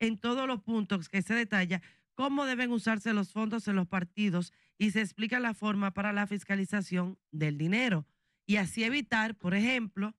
en todos los puntos que se detalla cómo deben usarse los fondos en los partidos y se explica la forma para la fiscalización del dinero y así evitar, por ejemplo,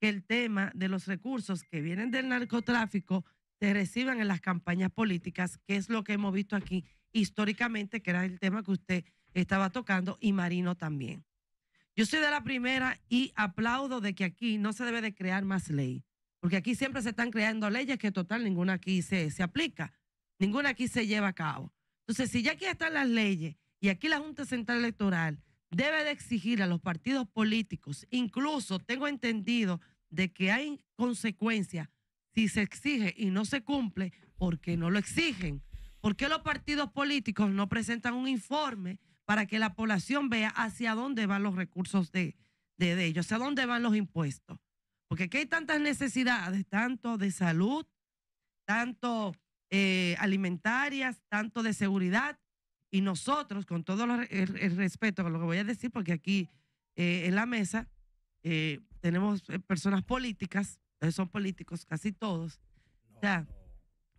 que el tema de los recursos que vienen del narcotráfico se reciban en las campañas políticas, que es lo que hemos visto aquí históricamente, que era el tema que usted estaba tocando y Marino también. Yo soy de la primera y aplaudo de que aquí no se debe de crear más ley. Porque aquí siempre se están creando leyes que total ninguna aquí se, aplica, ninguna aquí se lleva a cabo. Entonces, si ya aquí están las leyes y aquí la Junta Central Electoral debe de exigir a los partidos políticos, incluso tengo entendido de que hay consecuencias si se exige y no se cumple porque no lo exigen. ¿Por qué los partidos políticos no presentan un informe para que la población vea hacia dónde van los recursos de ellos, hacia dónde van los impuestos? Porque aquí hay tantas necesidades, tanto de salud, tanto eh, alimentarias, tanto de seguridad, y nosotros, con todo el, respeto con lo que voy a decir, porque aquí eh, en la mesa eh, tenemos personas políticas, son políticos casi todos, o sea,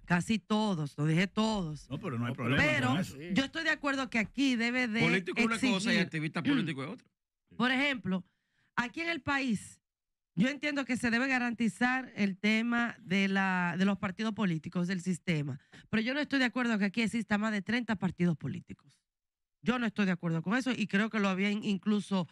casi todos, lo dije todos. No, pero no hay problema. Pero yo estoy de acuerdo que aquí debe de... Político es una cosa y activista político es otra. Por ejemplo, aquí en el país yo entiendo que se debe garantizar el tema de, la, de los partidos políticos, del sistema, pero yo no estoy de acuerdo que aquí exista más de 30 partidos políticos. Yo no estoy de acuerdo con eso y creo que lo habían incluso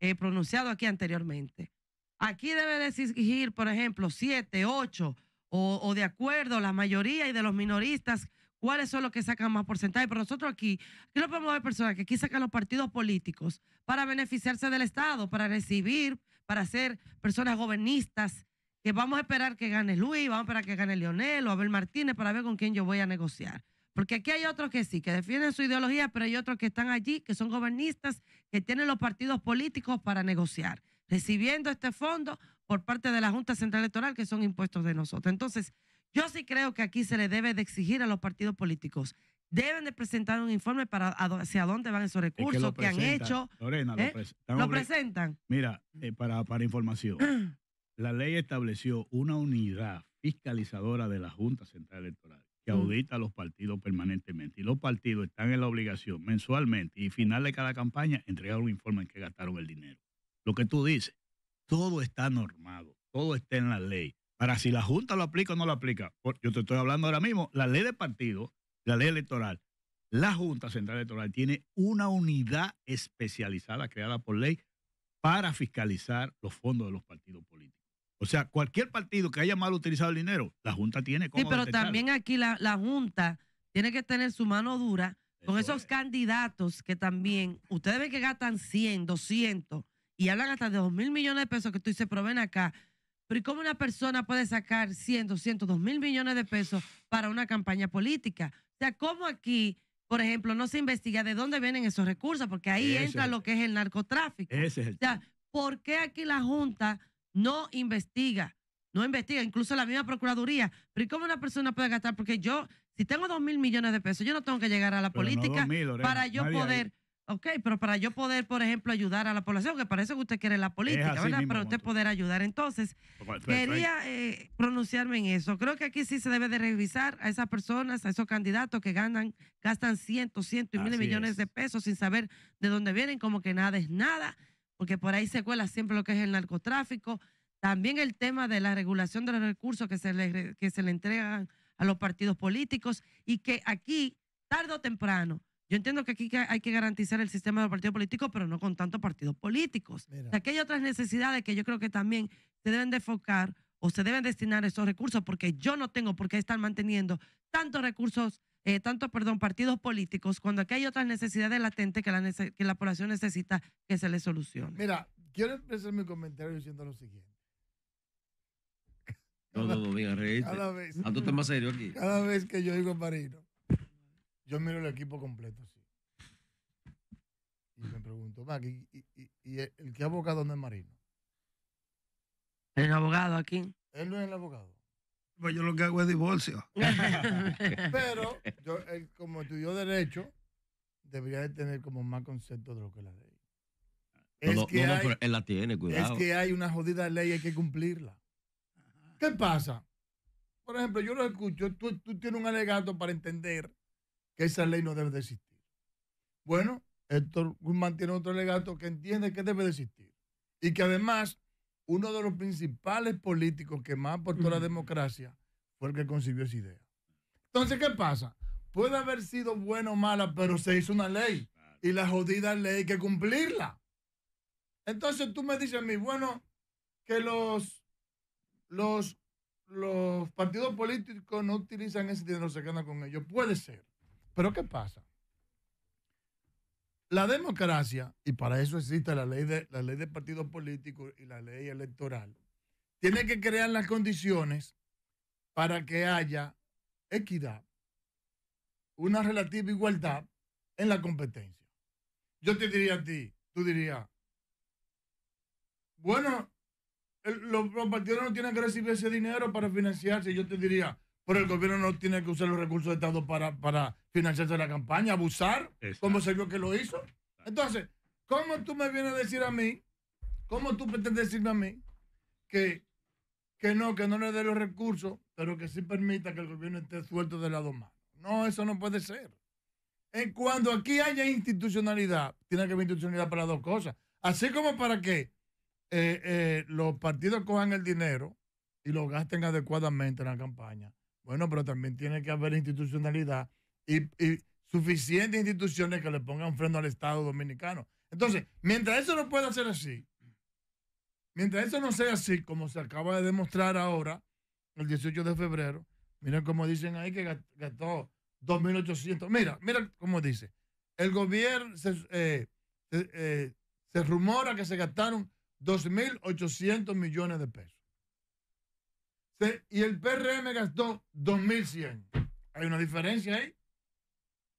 eh, pronunciado aquí anteriormente. Aquí debe de exigir, por ejemplo, siete, ocho, o, o de acuerdo la mayoría y de los minoristas cuáles son los que sacan más porcentaje. Pero nosotros aquí, aquí no podemos ver personas que aquí sacan los partidos políticos para beneficiarse del Estado, para recibir, para ser personas gobernistas, que vamos a esperar que gane Luis, vamos a esperar que gane Leonel o Abel Martínez para ver con quién yo voy a negociar. Porque aquí hay otros que sí, que defienden su ideología, pero hay otros que están allí, que son gobernistas, que tienen los partidos políticos para negociar, recibiendo este fondo por parte de la Junta Central Electoral, que son impuestos de nosotros. Entonces, yo sí creo que aquí se le debe de exigir a los partidos políticos. Deben de presentar un informe para hacia dónde van esos recursos que, han hecho. Lorena, lo, ¿eh? presentan. Mira, eh, para, para información, la ley estableció una unidad fiscalizadora de la Junta Central Electoral que mm. audita a los partidos permanentemente. Y los partidos están en la obligación mensualmente y final de cada campaña entregar un informe en que gastaron el dinero. Lo que tú dices, todo está normado, todo está en la ley. Ahora, si la Junta lo aplica o no lo aplica, yo te estoy hablando ahora mismo, la ley de partido, la ley electoral, la Junta Central Electoral tiene una unidad especializada creada por ley para fiscalizar los fondos de los partidos políticos. O sea, cualquier partido que haya mal utilizado el dinero, la Junta tiene como. Sí, pero también aquí la, Junta tiene que tener su mano dura con esos candidatos que también, ustedes ven que gastan 100, 200 y hablan hasta de 2 mil millones de pesos que tú dices, pero acá pero ¿y cómo una persona puede sacar 100, 200, mil millones de pesos para una campaña política? O sea, ¿cómo aquí, por ejemplo, no se investiga de dónde vienen esos recursos? Porque ahí entra lo que es el narcotráfico. es O sea, ¿por qué aquí la Junta no investiga? No investiga, incluso la misma Procuraduría. Pero ¿y cómo una persona puede gastar? Porque yo, si tengo 2 mil millones de pesos, yo no tengo que llegar a la política para yo poder... Ok, pero para yo poder, por ejemplo, ayudar a la población, que parece que usted quiere la política, ¿verdad? para usted poder ayudar. Entonces, pues, pues, pues, quería eh, pronunciarme en eso. Creo que aquí sí se debe de revisar a esas personas, a esos candidatos que ganan, gastan cientos, cientos y miles millones de pesos sin saber de dónde vienen, como que nada es nada, porque por ahí se cuela siempre lo que es el narcotráfico. También el tema de la regulación de los recursos que se que se le entregan a los partidos políticos y que aquí, tarde o temprano, yo entiendo que aquí hay que garantizar el sistema de los partidos políticos, pero no con tantos partidos políticos. aquí hay otras necesidades que yo creo que también se deben de enfocar o se deben destinar esos recursos, porque yo no tengo por qué estar manteniendo tantos recursos, eh, tantos, perdón, partidos políticos, cuando aquí hay otras necesidades latentes que la, que la población necesita que se les solucione. Mira, quiero expresar mi comentario diciendo lo siguiente. todo no, no, Cada vez. serio aquí. Cada vez que yo digo Marino, yo miro el equipo completo, sí. Y me pregunto, ¿y, el que abogado no es Marino? El abogado aquí. Él no es el abogado. Pues yo lo que hago es divorcio. Pero yo, como estudió derecho, debería de tener como más concepto de lo que la ley. él la tiene, cuidado. Es que hay una jodida ley y hay que cumplirla. ¿Qué pasa? Por ejemplo, yo lo escucho, tú, tú tienes un alegato para entender que esa ley no debe de existir. Bueno, Héctor Guzmán tiene otro legato que entiende que debe de existir. Y que además, uno de los principales políticos que más aportó a la democracia fue el que concibió esa idea. Entonces, ¿qué pasa? Puede haber sido buena o mala, pero se hizo una ley. Y la jodida ley hay que cumplirla. Entonces tú me dices a mí, bueno, que los, los, los partidos políticos no utilizan ese dinero, se quedan con ellos. Puede ser. Pero ¿qué pasa? La democracia, y para eso existe la ley de, la ley de partidos políticos y la ley electoral, tiene que crear las condiciones para que haya equidad, una relativa igualdad en la competencia. Yo te diría a ti, tú dirías, bueno, los partidos no tienen que recibir ese dinero para financiarse. Yo te diría, pero el gobierno no tiene que usar los recursos de Estado para, financiarse la campaña, abusar, como se vio que lo hizo. Entonces, ¿cómo tú me vienes a decir a mí, cómo tú pretendes decirme a mí que, no, que no le dé los recursos, pero que sí permita que el gobierno esté suelto de lado más? No, eso no puede ser. En cuando aquí haya institucionalidad, tiene que haber institucionalidad para dos cosas. Así como para que eh, eh, los partidos cojan el dinero y lo gasten adecuadamente en la campaña bueno, pero también tiene que haber institucionalidad y, y suficientes instituciones que le pongan freno al Estado dominicano. Entonces, mientras eso no pueda ser así, mientras eso no sea así, como se acaba de demostrar ahora, el 18 de febrero, miren cómo dicen ahí que gastó 2.800. Mira, mira cómo dice. El gobierno se eh, eh, rumora que se gastaron 2.800 millones de pesos y el PRM gastó 2.100. Hay una diferencia ahí.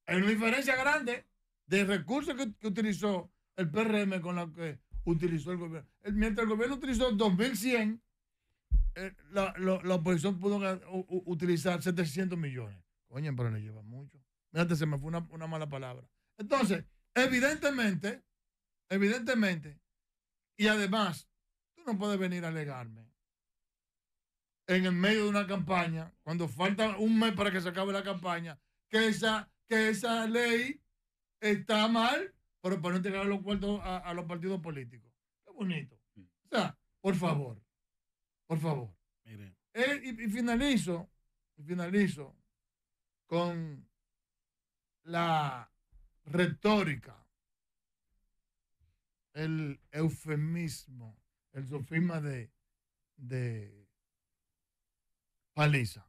Hay una diferencia grande de recursos que, utilizó el PRM con los que utilizó el gobierno. mientras el gobierno utilizó 2.100, eh, la, oposición pudo utilizar 700 millones. Coño, pero no lleva mucho. se me fue una, una mala palabra. Entonces, evidentemente, evidentemente, y además, tú no puedes venir a alegarme en el medio de una campaña, cuando falta un mes para que se acabe la campaña, que esa, que esa ley está mal, pero para no entregar los cuartos a, los partidos políticos. Qué bonito. Mm. O sea, por favor, por favor. Eh, y, y, finalizo, y finalizo con la retórica, el eufemismo, el sofisma de, de paliza,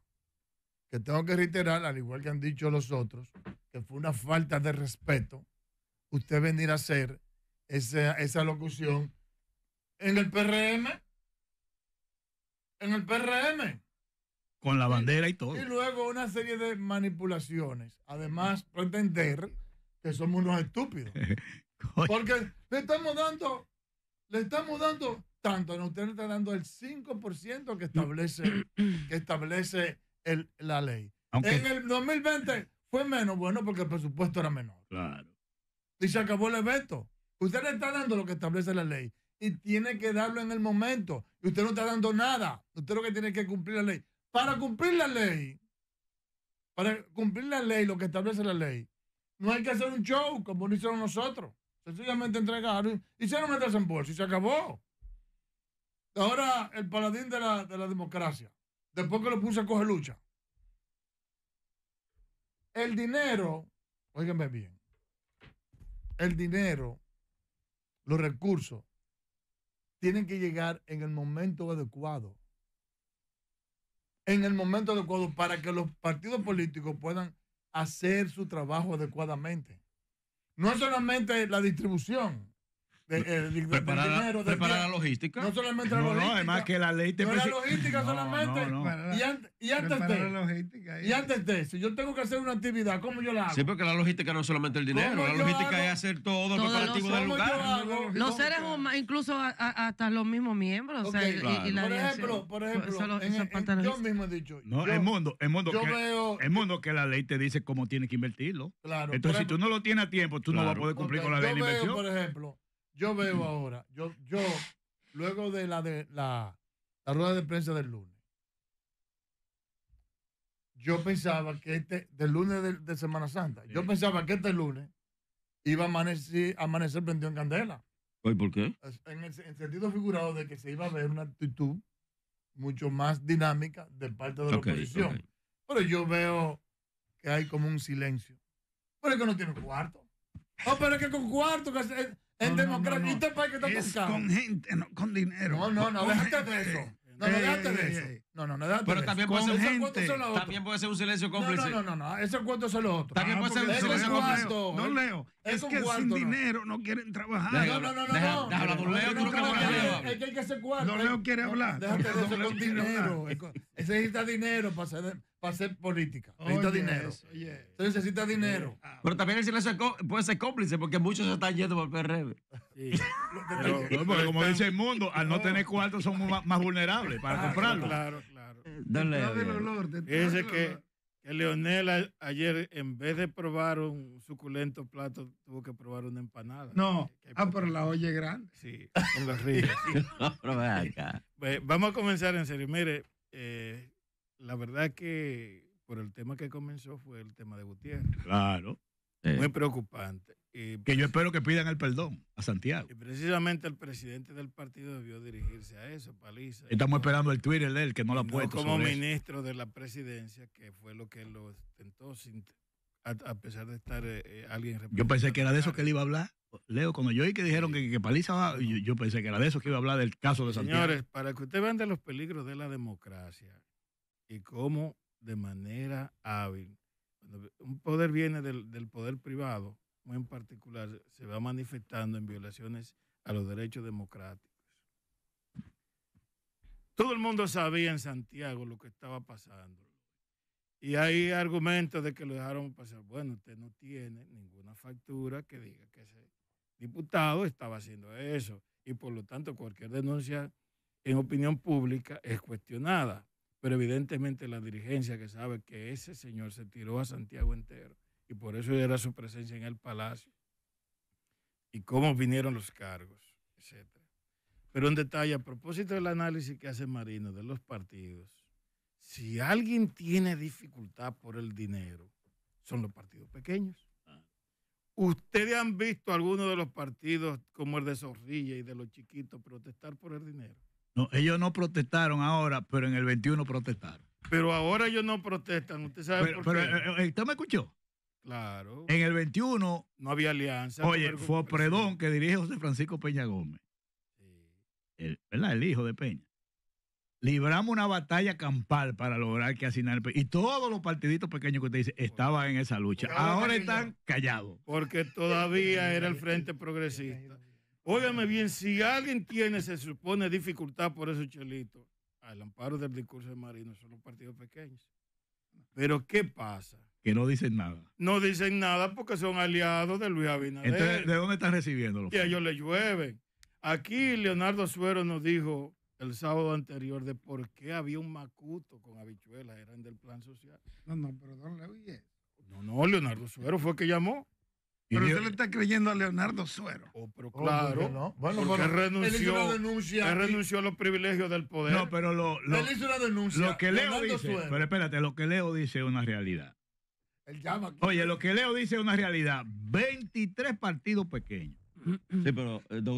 que tengo que reiterar, al igual que han dicho los otros, que fue una falta de respeto usted venir a hacer esa, esa locución en el PRM. En el PRM. Con la bandera y todo. Y luego una serie de manipulaciones. Además, pretender que somos unos estúpidos. Porque le estamos dando, le estamos dando tanto, no, usted no está dando el 5% mm. que establece, que establece la ley. En el 2020 fue menos, bueno, porque el presupuesto era menor. Claro. Y se acabó el evento. Usted le está dando lo que establece la ley y tiene que darlo en el momento. Y usted no está dando nada. Usted lo que tiene que cumplir la ley. Para cumplir la ley, para cumplir la ley, lo que establece la ley, no hay que hacer un show como lo hicieron nosotros. Sencillamente entregaron, y hicieron meten en y se acabó. Ahora el paladín de la, democracia. Después que lo puse a coger lucha. El dinero, oíganme bien, el dinero, los recursos, tienen que llegar en el momento adecuado. En el momento adecuado para que los partidos políticos puedan hacer su trabajo adecuadamente. No es solamente la distribución, de, eh, preparar, la, logística. No solamente la logística. No, además que la ley te No la logística solamente. y, antes de. Y antes de, si yo tengo que hacer una actividad, ¿cómo yo la hago? Sí, porque la logística no es solamente el dinero. La logística es hacer todo, todo preparativo del lugar. Los seres humanos, incluso hasta los mismos miembros. y, por ejemplo, por ejemplo yo mismo he dicho. No, el mundo, el mundo, yo que, veo, mundo que la ley te dice cómo tienes que invertirlo. Entonces, si tú no lo tienes a tiempo, tú no vas a poder cumplir con la ley de inversión. Por ejemplo, yo veo ahora, yo, yo luego de la de la, rueda de prensa del lunes, yo pensaba que este, del lunes de, Semana Santa, yo pensaba que este lunes iba a amanecer, amanecer prendido en candela. por qué? En el, sentido figurado de que se iba a ver una actitud mucho más dinámica de parte de la oposición. Pero yo veo que hay como un silencio. Pero es que no tiene cuarto. No, pero es que con cuarto, que en es con, gente, no con dinero. No, no, no, No, no, déjate de eso. No, no, no. Pero también puede, ser, gente, son los también puede ser un silencio cómplice. No, no, no, no, es cuentos son los otros. También ah, puede ser un silencio cómplice. No, eh. Leo, es, que sin no. dinero no quieren trabajar. No, no, no, no. Déjalo, no, no, Leo, tú no Es que hay que hacer cuarto. No, ¿eh? Leo quiere hablar. Déjate de eso con dinero. Ese necesita dinero para hacer, para hacer política. Necesita dinero. Se necesita dinero. Ah. Pero también el silencio puede ser cómplice porque muchos se están yendo por el PRM. Sí. Pero, como dice el mundo, al no tener cuarto son más vulnerables para ah, comprarlo. Claro. Claro. Eh, dale. El olor, Dice que, Leonel ayer, en vez de probar un suculento plato, tuvo que probar una empanada. No. ah, pero la olla es grande. Sí, con los Vamos a comenzar en serio. Mire, eh, la verdad que por el tema que comenzó fue el tema de Gutiérrez. Claro. Muy eh. preocupante que yo espero que pidan el perdón a Santiago. Y precisamente el presidente del partido debió dirigirse a eso, Paliza. Estamos esperando el Twitter de él, que no lo ha puesto. como ministro de la presidencia, que fue lo que lo intentó, a, pesar de estar alguien eh, eh, alguien Yo pensé que era de eso que él iba a hablar. Leo, cuando yo oí que dijeron que, Paliza va, ah, yo, pensé que era de eso que iba a hablar del caso de Santiago. Señores, para que ustedes vean de los peligros de la democracia y cómo de manera hábil, un poder viene del poder privado, en particular se va manifestando en violaciones a los derechos democráticos. Todo el mundo sabía en Santiago lo que estaba pasando. Y hay argumentos de que lo dejaron pasar. Bueno, usted no tiene ninguna factura que diga que ese diputado estaba haciendo eso. Y por lo tanto, cualquier denuncia en opinión pública es cuestionada. Pero evidentemente la dirigencia que sabe que ese señor se tiró a Santiago entero y por eso era su presencia en el palacio, y cómo vinieron los cargos, etc. Pero un detalle, a propósito del análisis que hace Marino de los partidos, si alguien tiene dificultad por el dinero, son los partidos pequeños. Ah. Ustedes han visto algunos de los partidos como el de Zorrilla y de los chiquitos protestar por el dinero. No, ellos no protestaron ahora, pero en el 21 protestaron. Pero ahora ellos no protestan, usted sabe pero, qué? pero, eh, eh, eh, ¿Usted me escuchó? Claro. En el 21. No había alianza. Oye, fue Predón que dirige José Francisco Peña Gómez. Sí. El, El hijo de Peña. Libramos una batalla campal para lograr que asignar. Y todos los partiditos pequeños que usted dice estaban en esa lucha. Ahora están callados. Porque todavía era el Frente Progresista. Óigame bien, si alguien tiene, se supone, dificultad por eso chelito, al amparo del discurso de Marino, son los partidos pequeños. Pero ¿qué pasa? que no dicen nada. No dicen nada porque son aliados de Luis Abinader. ¿de dónde están recibiendo los Y a ellos le llueven. Aquí Leonardo Suero nos dijo el sábado anterior de por qué había un macuto con habichuelas, eran del plan social. No, no, pero le oí No, no, Leonardo Suero fue el que llamó. Pero usted le está creyendo a Leonardo Suero. Oh, pero oh, claro. no. porque renunció, renunció a los privilegios del poder. No, pero lo, Lo que Leo dice, pero espérate, lo que Leo dice es una realidad. Oye, lo que Leo dice es una realidad. 23 partidos pequeños. Eh,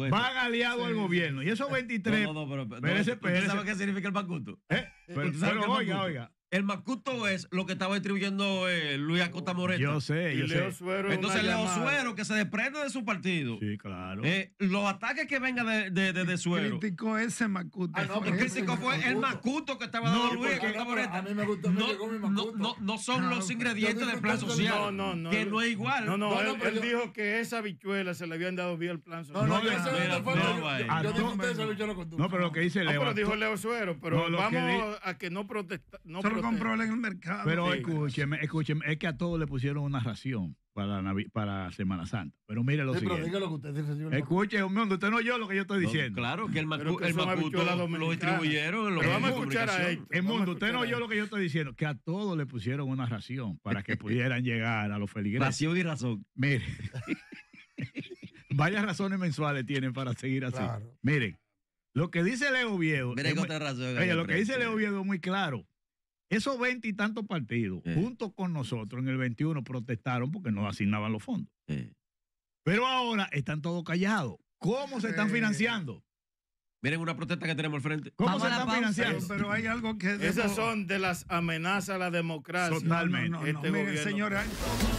van aliados al gobierno. Y esos 23. pero. sabes qué significa el Bacuto? ¿Eh? pero oiga, oiga. El macuto es lo que estaba distribuyendo eh, Luis Acosta oh, Moretti. Yo sé, yo Leo Suero Entonces, Leo Suero, que se desprende de su partido. Sí, claro. Eh, los ataques que vengan de, de, de, Suero. Criticó ese macuto. Ah, no, fue el macuto que estaba dando Luis Acosta Moreto A mí me gustó, no, me llegó mi macuto. No, no, son ah, los ingredientes del plan social. No, no, no. Que no es igual. No, no, él, dijo que esa bichuela se le habían dado bien al plan social. No, no, no yo dije ah, usted yo lo No, pero lo que dice ah, Leo. No, pero dijo Leo Suero, pero vamos a que no protestamos lo este, compró en el mercado. Pero escúcheme, escúcheme, es que a todos le pusieron una ración para, para Semana Santa. Pero mire lo sí, siguiente. Pero lo que usted Escuche, hombre, usted no oyó lo que yo estoy diciendo. No, claro, que el, macu el macuto lo, distribuyeron en Pero vamos a escuchar a él. Este, el mundo, usted no oyó lo que este. yo estoy diciendo, que a todos le pusieron una ración para que pudieran llegar a los feligreses. Ración y razón. Mire, varias razones mensuales tienen para seguir así. Claro. Miren, lo que dice Leo Viejo. Mire, otra razón. Oye, lo que dice Leo Viejo es muy claro. Esos veinte y tantos partidos, junto con nosotros en el 21, protestaron porque no asignaban los fondos. Pero ahora están todos callados. ¿Cómo se están financiando? Miren una protesta que tenemos al frente. ¿Cómo se están financiando? Pero, hay algo que... Esas son de las amenazas a la democracia. Totalmente. Este